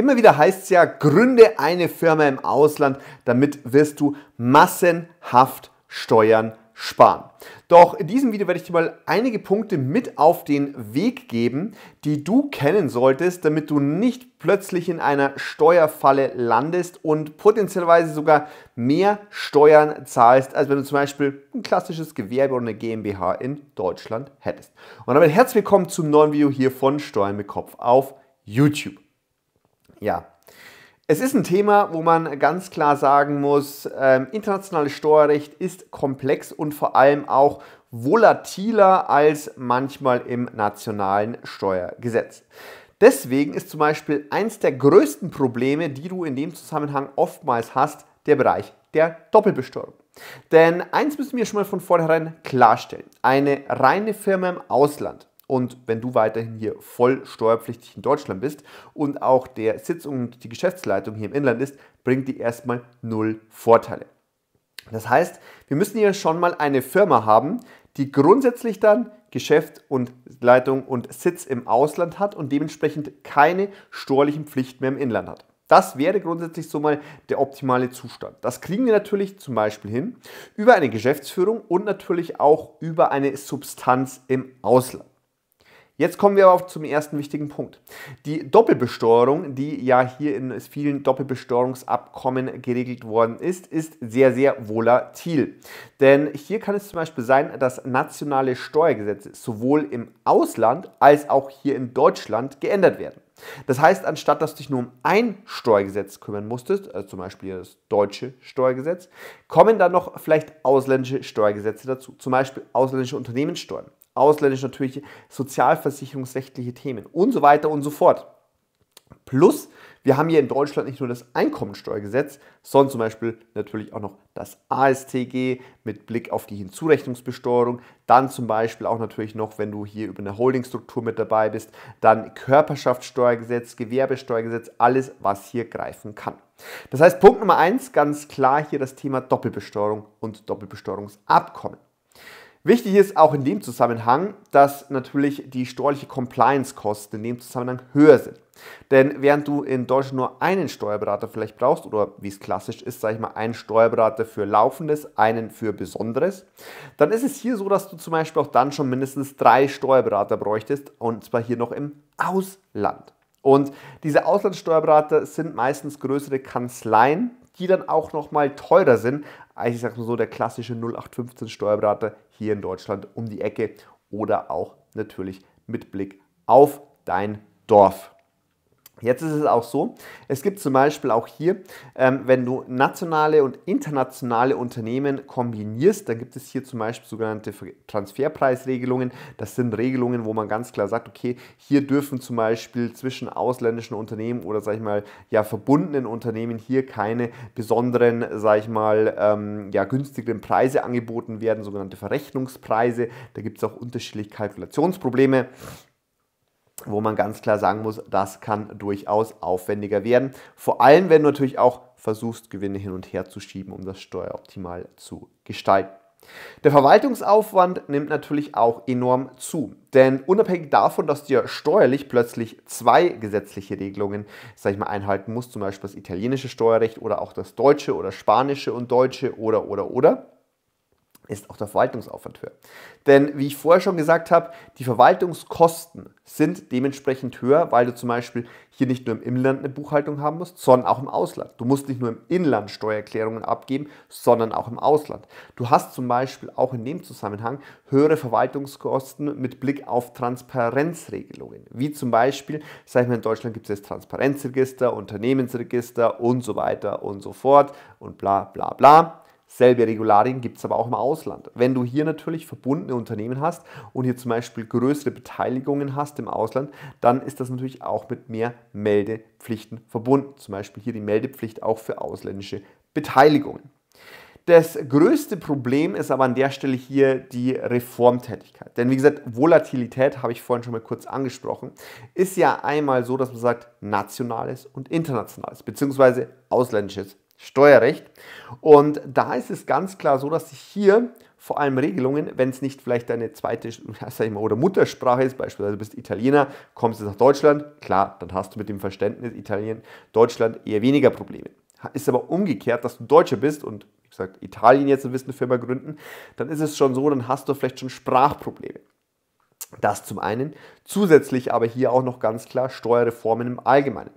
Immer wieder heißt es ja, gründe eine Firma im Ausland, damit wirst du massenhaft Steuern sparen. Doch in diesem Video werde ich dir mal einige Punkte mit auf den Weg geben, die du kennen solltest, damit du nicht plötzlich in einer Steuerfalle landest und potenzielweise sogar mehr Steuern zahlst, als wenn du zum Beispiel ein klassisches Gewerbe oder eine GmbH in Deutschland hättest. Und damit herzlich willkommen zum neuen Video hier von Steuern mit Kopf auf YouTube ja. Es ist ein Thema, wo man ganz klar sagen muss, äh, internationales Steuerrecht ist komplex und vor allem auch volatiler als manchmal im nationalen Steuergesetz. Deswegen ist zum Beispiel eins der größten Probleme, die du in dem Zusammenhang oftmals hast, der Bereich der Doppelbesteuerung. Denn eins müssen wir schon mal von vornherein klarstellen. Eine reine Firma im Ausland und wenn du weiterhin hier voll steuerpflichtig in Deutschland bist und auch der Sitz und die Geschäftsleitung hier im Inland ist, bringt dir erstmal null Vorteile. Das heißt, wir müssen hier schon mal eine Firma haben, die grundsätzlich dann Geschäft und Leitung und Sitz im Ausland hat und dementsprechend keine steuerlichen Pflichten mehr im Inland hat. Das wäre grundsätzlich so mal der optimale Zustand. Das kriegen wir natürlich zum Beispiel hin über eine Geschäftsführung und natürlich auch über eine Substanz im Ausland. Jetzt kommen wir aber auch zum ersten wichtigen Punkt. Die Doppelbesteuerung, die ja hier in vielen Doppelbesteuerungsabkommen geregelt worden ist, ist sehr, sehr volatil. Denn hier kann es zum Beispiel sein, dass nationale Steuergesetze sowohl im Ausland als auch hier in Deutschland geändert werden. Das heißt, anstatt dass du dich nur um ein Steuergesetz kümmern musstest, also zum Beispiel das deutsche Steuergesetz, kommen dann noch vielleicht ausländische Steuergesetze dazu, zum Beispiel ausländische Unternehmenssteuern ausländisch natürlich sozialversicherungsrechtliche Themen und so weiter und so fort. Plus, wir haben hier in Deutschland nicht nur das Einkommensteuergesetz, sondern zum Beispiel natürlich auch noch das ASTG mit Blick auf die Hinzurechnungsbesteuerung. Dann zum Beispiel auch natürlich noch, wenn du hier über eine Holdingstruktur mit dabei bist, dann Körperschaftssteuergesetz, Gewerbesteuergesetz, alles, was hier greifen kann. Das heißt, Punkt Nummer eins, ganz klar hier das Thema Doppelbesteuerung und Doppelbesteuerungsabkommen. Wichtig ist auch in dem Zusammenhang, dass natürlich die steuerliche Compliance-Kosten in dem Zusammenhang höher sind. Denn während du in Deutschland nur einen Steuerberater vielleicht brauchst, oder wie es klassisch ist, sage ich mal, einen Steuerberater für Laufendes, einen für Besonderes, dann ist es hier so, dass du zum Beispiel auch dann schon mindestens drei Steuerberater bräuchtest, und zwar hier noch im Ausland. Und diese Auslandssteuerberater sind meistens größere Kanzleien, die dann auch nochmal teurer sind als, ich sag's mal so, der klassische 0815 Steuerberater hier in Deutschland um die Ecke oder auch natürlich mit Blick auf dein Dorf. Jetzt ist es auch so, es gibt zum Beispiel auch hier, ähm, wenn du nationale und internationale Unternehmen kombinierst, dann gibt es hier zum Beispiel sogenannte Transferpreisregelungen. Das sind Regelungen, wo man ganz klar sagt, okay, hier dürfen zum Beispiel zwischen ausländischen Unternehmen oder, sag ich mal, ja, verbundenen Unternehmen hier keine besonderen, sag ich mal, ähm, ja, günstigeren Preise angeboten werden, sogenannte Verrechnungspreise. Da gibt es auch unterschiedliche Kalkulationsprobleme wo man ganz klar sagen muss, das kann durchaus aufwendiger werden. Vor allem, wenn du natürlich auch versuchst, Gewinne hin und her zu schieben, um das Steuer optimal zu gestalten. Der Verwaltungsaufwand nimmt natürlich auch enorm zu, denn unabhängig davon, dass du ja steuerlich plötzlich zwei gesetzliche Regelungen, sag ich mal, einhalten musst, zum Beispiel das italienische Steuerrecht oder auch das deutsche oder spanische und deutsche oder oder oder, ist auch der Verwaltungsaufwand höher. Denn wie ich vorher schon gesagt habe, die Verwaltungskosten sind dementsprechend höher, weil du zum Beispiel hier nicht nur im Inland eine Buchhaltung haben musst, sondern auch im Ausland. Du musst nicht nur im Inland Steuererklärungen abgeben, sondern auch im Ausland. Du hast zum Beispiel auch in dem Zusammenhang höhere Verwaltungskosten mit Blick auf Transparenzregelungen. Wie zum Beispiel, sag ich mal, in Deutschland gibt es jetzt Transparenzregister, Unternehmensregister und so weiter und so fort und bla bla bla. Selbe Regularien gibt es aber auch im Ausland. Wenn du hier natürlich verbundene Unternehmen hast und hier zum Beispiel größere Beteiligungen hast im Ausland, dann ist das natürlich auch mit mehr Meldepflichten verbunden. Zum Beispiel hier die Meldepflicht auch für ausländische Beteiligungen. Das größte Problem ist aber an der Stelle hier die Reformtätigkeit. Denn wie gesagt, Volatilität habe ich vorhin schon mal kurz angesprochen, ist ja einmal so, dass man sagt nationales und internationales bzw. ausländisches Steuerrecht. Und da ist es ganz klar so, dass sich hier vor allem Regelungen, wenn es nicht vielleicht deine zweite sag ich mal, oder Muttersprache ist, beispielsweise du bist Italiener, kommst du nach Deutschland, klar, dann hast du mit dem Verständnis Italien, Deutschland eher weniger Probleme. Ist aber umgekehrt, dass du Deutscher bist und wie gesagt, Italien jetzt ein bisschen eine Firma gründen, dann ist es schon so, dann hast du vielleicht schon Sprachprobleme. Das zum einen. Zusätzlich aber hier auch noch ganz klar Steuerreformen im Allgemeinen.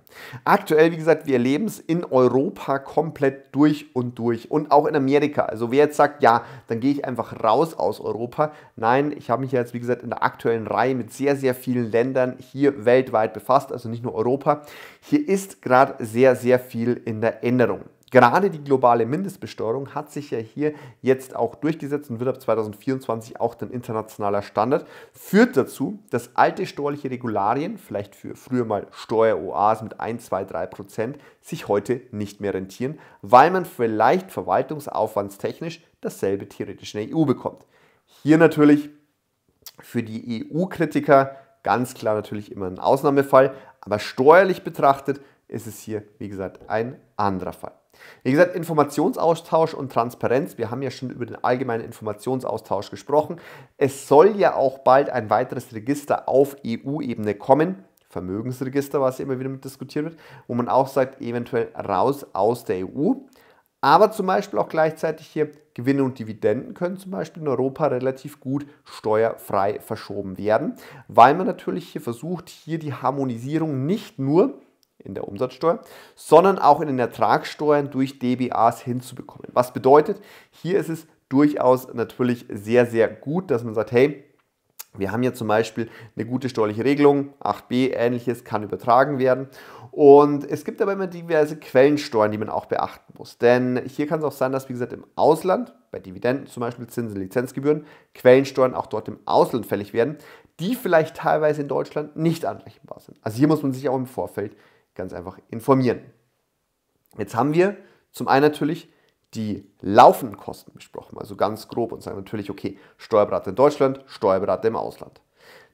Aktuell, wie gesagt, wir erleben es in Europa komplett durch und durch und auch in Amerika. Also wer jetzt sagt, ja, dann gehe ich einfach raus aus Europa. Nein, ich habe mich jetzt, wie gesagt, in der aktuellen Reihe mit sehr, sehr vielen Ländern hier weltweit befasst, also nicht nur Europa. Hier ist gerade sehr, sehr viel in der Änderung. Gerade die globale Mindestbesteuerung hat sich ja hier jetzt auch durchgesetzt und wird ab 2024 auch dann internationaler Standard. Führt dazu, dass alte steuerliche Regularien, vielleicht für früher mal Steueroasen mit 1, 2, 3 Prozent, sich heute nicht mehr rentieren, weil man vielleicht verwaltungsaufwandstechnisch dasselbe theoretisch in der EU bekommt. Hier natürlich für die EU-Kritiker ganz klar natürlich immer ein Ausnahmefall, aber steuerlich betrachtet ist es hier, wie gesagt, ein anderer Fall. Wie gesagt, Informationsaustausch und Transparenz. Wir haben ja schon über den allgemeinen Informationsaustausch gesprochen. Es soll ja auch bald ein weiteres Register auf EU-Ebene kommen. Vermögensregister, was immer wieder mit diskutiert wird, wo man auch sagt, eventuell raus aus der EU. Aber zum Beispiel auch gleichzeitig hier Gewinne und Dividenden können zum Beispiel in Europa relativ gut steuerfrei verschoben werden, weil man natürlich hier versucht, hier die Harmonisierung nicht nur in der Umsatzsteuer, sondern auch in den Ertragssteuern durch DBAs hinzubekommen. Was bedeutet, hier ist es durchaus natürlich sehr, sehr gut, dass man sagt, hey, wir haben ja zum Beispiel eine gute steuerliche Regelung, 8b ähnliches kann übertragen werden. Und es gibt aber immer diverse Quellensteuern, die man auch beachten muss. Denn hier kann es auch sein, dass, wie gesagt, im Ausland, bei Dividenden zum Beispiel, Zinsen, Lizenzgebühren, Quellensteuern auch dort im Ausland fällig werden, die vielleicht teilweise in Deutschland nicht anrechenbar sind. Also hier muss man sich auch im Vorfeld ganz einfach informieren. Jetzt haben wir zum einen natürlich die laufenden Kosten besprochen, also ganz grob und sagen natürlich, okay, Steuerberater in Deutschland, Steuerberater im Ausland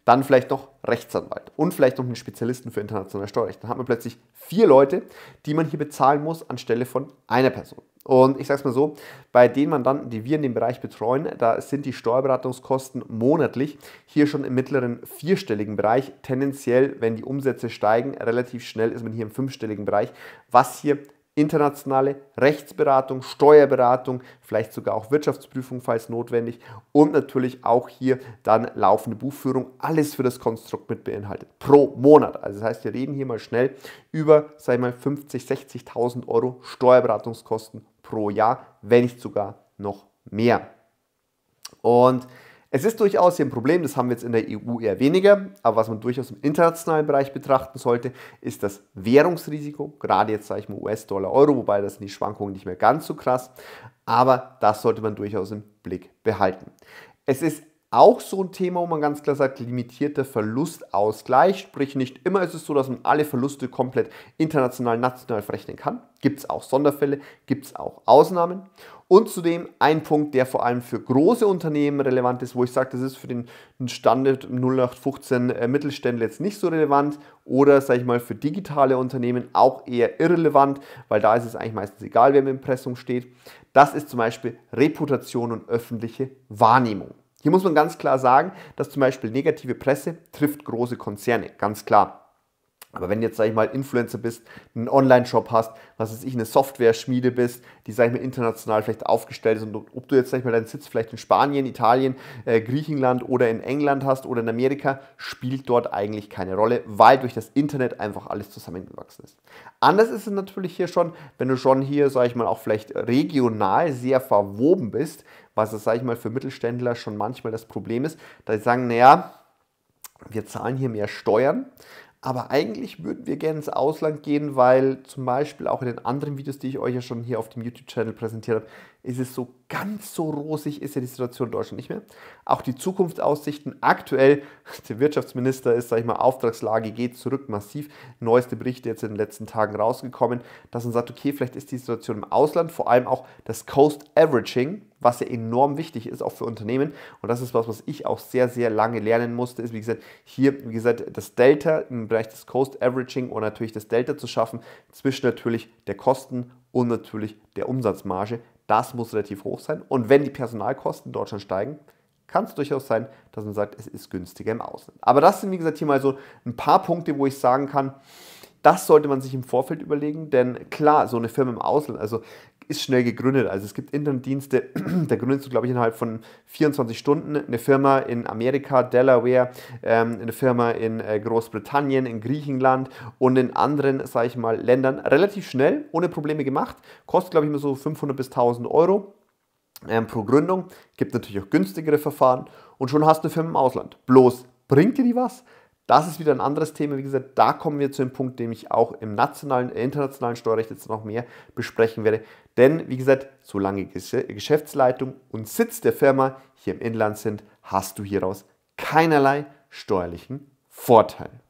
dann vielleicht noch Rechtsanwalt und vielleicht noch einen Spezialisten für internationales Steuerrecht. Dann hat man plötzlich vier Leute, die man hier bezahlen muss, anstelle von einer Person. Und ich sage es mal so, bei den Mandanten, die wir in dem Bereich betreuen, da sind die Steuerberatungskosten monatlich hier schon im mittleren vierstelligen Bereich. Tendenziell, wenn die Umsätze steigen, relativ schnell ist man hier im fünfstelligen Bereich, was hier internationale Rechtsberatung, Steuerberatung, vielleicht sogar auch Wirtschaftsprüfung, falls notwendig und natürlich auch hier dann laufende Buchführung, alles für das Konstrukt mit beinhaltet, pro Monat. Also das heißt, wir reden hier mal schnell über, sag ich mal, 50, 60.000 Euro Steuerberatungskosten pro Jahr, wenn nicht sogar noch mehr. Und es ist durchaus hier ein Problem, das haben wir jetzt in der EU eher weniger, aber was man durchaus im internationalen Bereich betrachten sollte, ist das Währungsrisiko, gerade jetzt sage ich mal US-Dollar, Euro, wobei das sind die Schwankungen nicht mehr ganz so krass, aber das sollte man durchaus im Blick behalten. Es ist auch so ein Thema, wo man ganz klar sagt, limitierter Verlustausgleich, sprich nicht immer ist es so, dass man alle Verluste komplett international, national verrechnen kann. Gibt es auch Sonderfälle, gibt es auch Ausnahmen. Und zudem ein Punkt, der vor allem für große Unternehmen relevant ist, wo ich sage, das ist für den Standard 0815 äh, Mittelständler jetzt nicht so relevant oder sage ich mal für digitale Unternehmen auch eher irrelevant, weil da ist es eigentlich meistens egal, wer im Impressum steht. Das ist zum Beispiel Reputation und öffentliche Wahrnehmung. Hier muss man ganz klar sagen, dass zum Beispiel negative Presse trifft große Konzerne, ganz klar. Aber wenn du jetzt, sag ich mal, Influencer bist, einen Online-Shop hast, was weiß ich, eine Software-Schmiede bist, die, sag ich mal, international vielleicht aufgestellt ist und ob du jetzt, sag ich mal, deinen Sitz vielleicht in Spanien, Italien, äh, Griechenland oder in England hast oder in Amerika, spielt dort eigentlich keine Rolle, weil durch das Internet einfach alles zusammengewachsen ist. Anders ist es natürlich hier schon, wenn du schon hier, sag ich mal, auch vielleicht regional sehr verwoben bist, was das, sag ich mal, für Mittelständler schon manchmal das Problem ist, da sie sagen, naja, wir zahlen hier mehr Steuern, aber eigentlich würden wir gerne ins Ausland gehen, weil zum Beispiel auch in den anderen Videos, die ich euch ja schon hier auf dem YouTube-Channel präsentiert habe, ist es so ganz so rosig, ist ja die Situation in Deutschland nicht mehr. Auch die Zukunftsaussichten aktuell, der Wirtschaftsminister ist, sage ich mal, Auftragslage geht zurück massiv. Neueste Berichte jetzt in den letzten Tagen rausgekommen, dass man sagt, okay, vielleicht ist die Situation im Ausland, vor allem auch das Coast Averaging, was ja enorm wichtig ist, auch für Unternehmen. Und das ist was, was ich auch sehr, sehr lange lernen musste, ist, wie gesagt, hier, wie gesagt, das Delta im Bereich des Coast Averaging und natürlich das Delta zu schaffen zwischen natürlich der Kosten und natürlich der Umsatzmarge, das muss relativ hoch sein. Und wenn die Personalkosten in Deutschland steigen, kann es durchaus sein, dass man sagt, es ist günstiger im Ausland. Aber das sind, wie gesagt, hier mal so ein paar Punkte, wo ich sagen kann, das sollte man sich im Vorfeld überlegen, denn klar, so eine Firma im Ausland, also ist schnell gegründet. Also es gibt Internetdienste, da gründest du, glaube ich, innerhalb von 24 Stunden eine Firma in Amerika, Delaware, ähm, eine Firma in äh, Großbritannien, in Griechenland und in anderen, sage ich mal, Ländern. Relativ schnell, ohne Probleme gemacht. Kostet, glaube ich, immer so 500 bis 1000 Euro ähm, pro Gründung. Gibt natürlich auch günstigere Verfahren und schon hast du eine Firma im Ausland. Bloß, bringt dir die was? Das ist wieder ein anderes Thema. Wie gesagt, da kommen wir zu dem Punkt, den ich auch im nationalen, äh, internationalen Steuerrecht jetzt noch mehr besprechen werde. Denn, wie gesagt, solange Geschäftsleitung und Sitz der Firma hier im Inland sind, hast du hieraus keinerlei steuerlichen Vorteil.